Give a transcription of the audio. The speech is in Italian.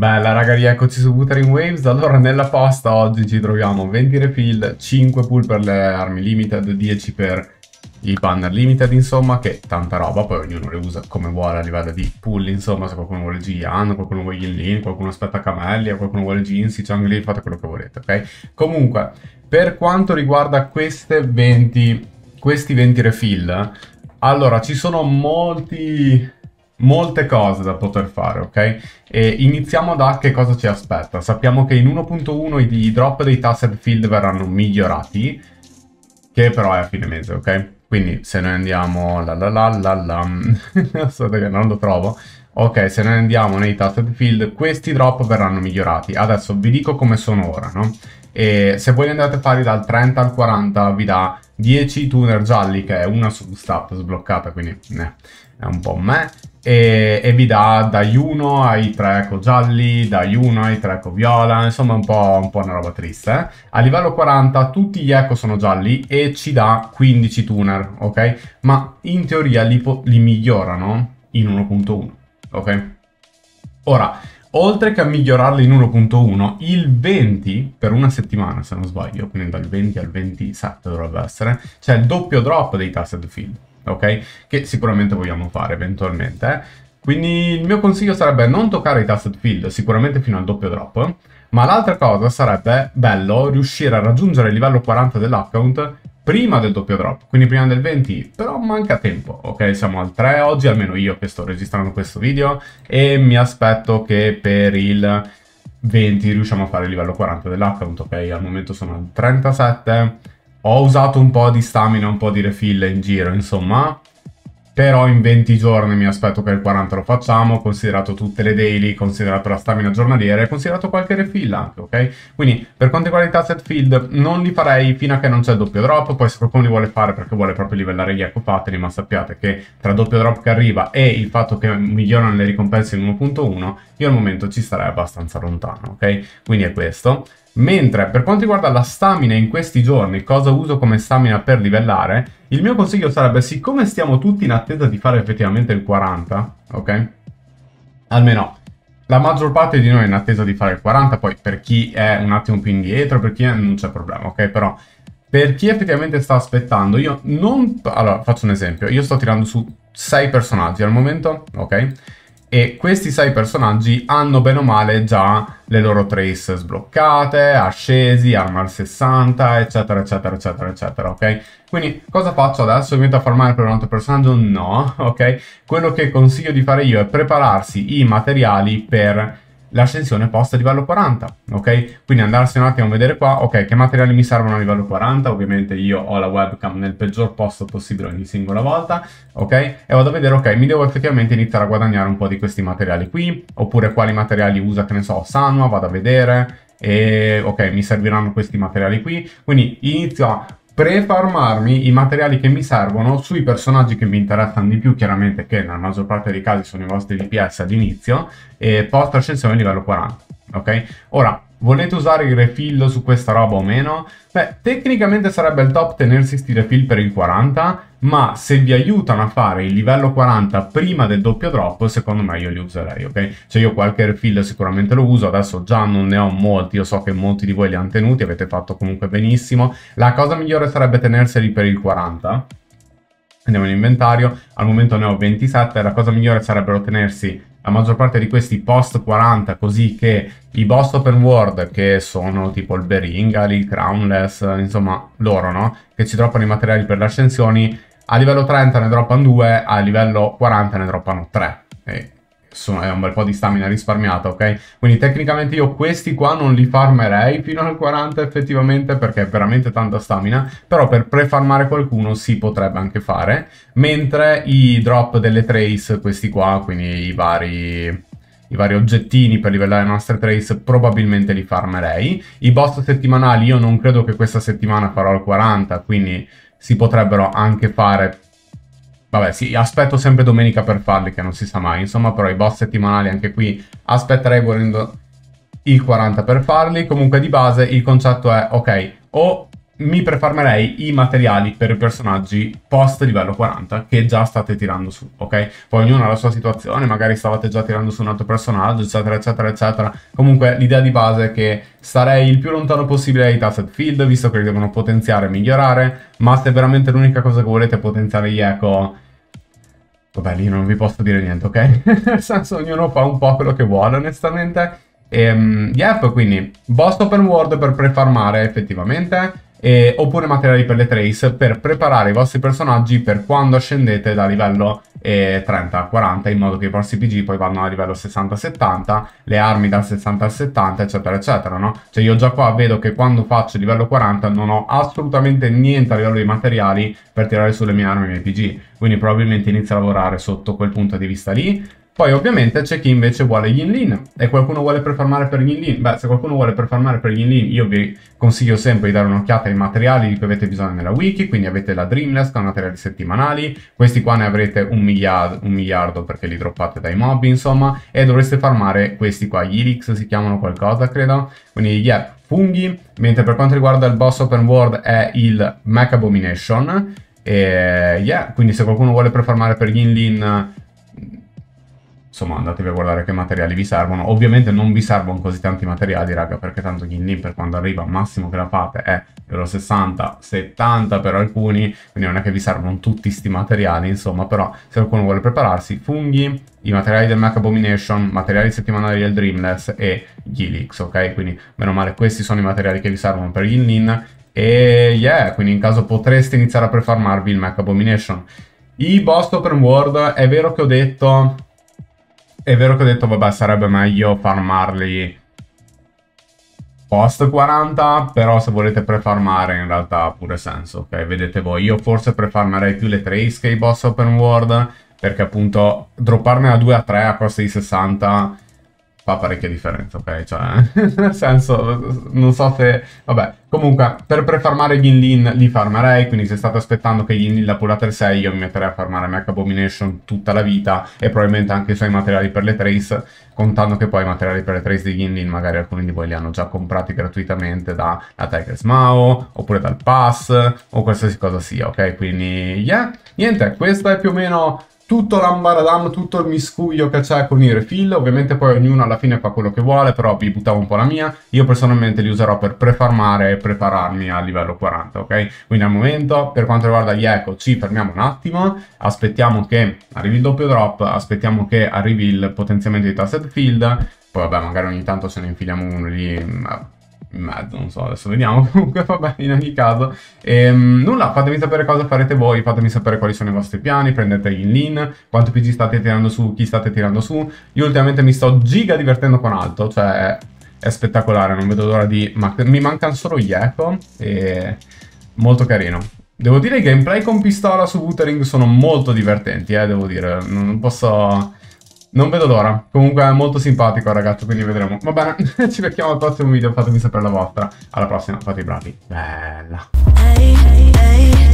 Bella raga, eccoci su Wuthering Waves. Allora, nella pasta oggi ci troviamo 20 refill, 5 pull per le armi limited, 10 per i banner limited, insomma, che tanta roba, poi ognuno le usa come vuole a livello di pull, insomma, se qualcuno vuole Gian, qualcuno vuole Yinlin, qualcuno aspetta Camelli, qualcuno vuole Jinsi, Changli, fate quello che volete, ok? Comunque, per quanto riguarda 20, questi 20 refill, allora, ci sono molti molte cose da poter fare, ok? E iniziamo da che cosa ci aspetta. Sappiamo che in 1.1 i drop dei tasset field verranno migliorati, che però è a fine mese, ok? Quindi se noi andiamo... La la la la la... Mm, aspetta che non lo trovo. Ok, se noi andiamo nei tasset field, questi drop verranno migliorati. Adesso vi dico come sono ora, no? E se voi andate a fare dal 30 al 40 vi dà 10 tuner gialli, che è una substat sbloccata, quindi eh, è un po' me e, e vi dà dai 1 ai 3 eco gialli, dai 1 ai 3 eco viola, insomma un po', un po una roba triste. Eh? A livello 40 tutti gli eco sono gialli e ci dà 15 tuner, ok? Ma in teoria li, li migliorano in 1.1, ok? Ora, oltre che a migliorarli in 1.1, il 20 per una settimana se non sbaglio, quindi dal 20 al 27 dovrebbe essere, c'è il doppio drop dei tasted field ok? Che sicuramente vogliamo fare eventualmente. Eh? Quindi il mio consiglio sarebbe non toccare i tasted field sicuramente fino al doppio drop, ma l'altra cosa sarebbe bello riuscire a raggiungere il livello 40 dell'account prima del doppio drop, quindi prima del 20, però manca tempo, ok? Siamo al 3 oggi, almeno io che sto registrando questo video, e mi aspetto che per il 20 riusciamo a fare il livello 40 dell'account, ok? Al momento sono al 37 ho usato un po' di stamina, un po' di refill in giro, insomma. Però in 20 giorni mi aspetto che il 40 lo facciamo, considerato tutte le daily, considerato la stamina giornaliera e considerato qualche refill anche, ok? Quindi per quanto riguarda i tasset field non li farei fino a che non c'è il doppio drop, poi se qualcuno li vuole fare perché vuole proprio livellare gli ecco fateli, ma sappiate che tra doppio drop che arriva e il fatto che migliorano le ricompense in 1.1, io al momento ci starei abbastanza lontano, ok? Quindi è questo. Mentre per quanto riguarda la stamina in questi giorni, cosa uso come stamina per livellare, il mio consiglio sarebbe siccome stiamo tutti in attesa di fare effettivamente il 40, ok? Almeno la maggior parte di noi è in attesa di fare il 40, poi per chi è un attimo più indietro, per chi è, non c'è problema, ok? Però per chi effettivamente sta aspettando, io non... Allora, faccio un esempio, io sto tirando su 6 personaggi al momento, ok? e questi sei personaggi hanno bene o male già le loro trace sbloccate, ascesi, arma al 60, eccetera, eccetera, eccetera, eccetera, ok? Quindi cosa faccio adesso? Mi metto a farmare per un altro personaggio? No, ok? Quello che consiglio di fare io è prepararsi i materiali per l'ascensione posta a livello 40, ok? Quindi andarsi un attimo a vedere qua, ok, che materiali mi servono a livello 40, ovviamente io ho la webcam nel peggior posto possibile ogni singola volta, ok? E vado a vedere, ok, mi devo effettivamente iniziare a guadagnare un po' di questi materiali qui, oppure quali materiali usa, che ne so, Sanwa, vado a vedere, e ok mi serviranno questi materiali qui quindi inizio a prefarmarmi i materiali che mi servono sui personaggi che mi interessano di più, chiaramente che nella maggior parte dei casi sono i vostri DPS all'inizio, e post ascensione livello 40, ok? Ora, Volete usare il refill su questa roba o meno? Beh, tecnicamente sarebbe il top tenersi sti refill per il 40, ma se vi aiutano a fare il livello 40 prima del doppio drop, secondo me io li userei, ok? Cioè io qualche refill sicuramente lo uso, adesso già non ne ho molti, io so che molti di voi li hanno tenuti, avete fatto comunque benissimo. La cosa migliore sarebbe tenerseli per il 40. Andiamo in inventario, al momento ne ho 27, la cosa migliore sarebbero tenersi la maggior parte di questi post 40, così che i boss open world, che sono tipo il Beringal, il Crownless, insomma loro, no? Che ci droppano i materiali per le ascensioni, a livello 30 ne droppano 2, a livello 40 ne droppano 3 sono, è un bel po' di stamina risparmiata, ok? Quindi tecnicamente io questi qua non li farmerei fino al 40 effettivamente perché è veramente tanta stamina, però per prefarmare qualcuno si potrebbe anche fare, mentre i drop delle trace, questi qua, quindi i vari i vari oggettini per livellare le nostre trace probabilmente li farmerei. I boss settimanali io non credo che questa settimana farò il 40, quindi si potrebbero anche fare Vabbè, sì, aspetto sempre domenica per farli, che non si sa mai. Insomma, però i boss settimanali anche qui aspetterei volendo il 40 per farli. Comunque di base il concetto è, ok, o mi prefarmerei i materiali per i personaggi post livello 40 che già state tirando su, ok? Poi ognuno ha la sua situazione, magari stavate già tirando su un altro personaggio, eccetera, eccetera, eccetera. Comunque l'idea di base è che starei il più lontano possibile dai tasset field, visto che li devono potenziare e migliorare, ma se veramente l'unica cosa che volete è potenziare gli Echo... Vabbè, lì non vi posso dire niente, ok? Nel senso, ognuno fa un po' quello che vuole, onestamente. E, um, yep, quindi, boss open world per prefarmare effettivamente e, oppure materiali per le trace per preparare i vostri personaggi per quando scendete da livello eh, 30 al 40 in modo che i vostri PG poi vanno a livello 60-70 le armi dal 60 al 70 eccetera eccetera no? cioè io già qua vedo che quando faccio livello 40 non ho assolutamente niente a livello di materiali per tirare sulle mie armi e i miei PG quindi probabilmente inizio a lavorare sotto quel punto di vista lì poi ovviamente c'è chi invece vuole gli in-lean e qualcuno vuole performare per gli in-lean. Beh, se qualcuno vuole performare per gli in-lean, io vi consiglio sempre di dare un'occhiata ai materiali di cui avete bisogno nella wiki, quindi avete la Dreamless con materiali settimanali, questi qua ne avrete un miliardo, un miliardo perché li droppate dai mob, insomma, e dovreste farmare questi qua, gli Elix si chiamano qualcosa, credo, quindi yeah, funghi, mentre per quanto riguarda il boss open world è il Mech Abomination, e yeah, quindi se qualcuno vuole performare per gli in-lean insomma andatevi a guardare che materiali vi servono. Ovviamente non vi servono così tanti materiali, raga, perché tanto Gin per quando arriva massimo che la fate è euro 60, 70 per alcuni, quindi non è che vi servono tutti questi materiali, insomma, però se qualcuno vuole prepararsi, funghi, i materiali del Mac Abomination, materiali settimanali del Dreamless e gli Gilix, ok? Quindi meno male questi sono i materiali che vi servono per gli Gin e yeah, quindi in caso potreste iniziare a prefarmarvi il Mac Abomination. I Boss Open World, è vero che ho detto è vero che ho detto, vabbè, sarebbe meglio farmarli post 40, però se volete prefarmare in realtà ha pure senso, ok? Vedete voi, io forse prefarmerei più le trace che i boss open world, perché appunto dropparne a 2 a 3 a costa di 60 fa parecchia differenza, ok? Cioè, nel senso, non so se... Vabbè, comunque, per prefarmare Ginlin li farmerei, quindi se state aspettando che Ginlin la pulate il 6, io mi metterei a farmare Mech Abomination tutta la vita e probabilmente anche i suoi materiali per le trace, contando che poi i materiali per le trace di Ginlin magari alcuni di voi li hanno già comprati gratuitamente dalla Tiger's Mao, oppure dal Pass, o qualsiasi cosa sia, ok? Quindi, yeah, niente, questo è più o meno tutto l'ambaradam, tutto il miscuglio che c'è con i refill, ovviamente poi ognuno alla fine fa quello che vuole, però vi buttavo un po' la mia, io personalmente li userò per prefarmare e prepararmi a livello 40, ok? Quindi al momento, per quanto riguarda gli eco, ci fermiamo un attimo, aspettiamo che arrivi il doppio drop, aspettiamo che arrivi il potenziamento di tasset field, poi vabbè magari ogni tanto se ne infiliamo uno lì in mezzo, non so, adesso vediamo, comunque vabbè, in ogni caso. Ehm, nulla, fatemi sapere cosa farete voi, fatemi sapere quali sono i vostri piani, prendete in lean, quanto PG state tirando su, chi state tirando su. Io ultimamente mi sto giga divertendo con Alto, cioè è spettacolare, non vedo l'ora di... Ma mi mancano solo gli eco e... molto carino. Devo dire i gameplay con pistola su Wuthering sono molto divertenti, eh, devo dire, non posso... Non vedo l'ora. Comunque è molto simpatico ragazzo, quindi vedremo. Va bene, ci becchiamo al prossimo video, fatemi sapere la vostra. Alla prossima, fate i bravi. Bella.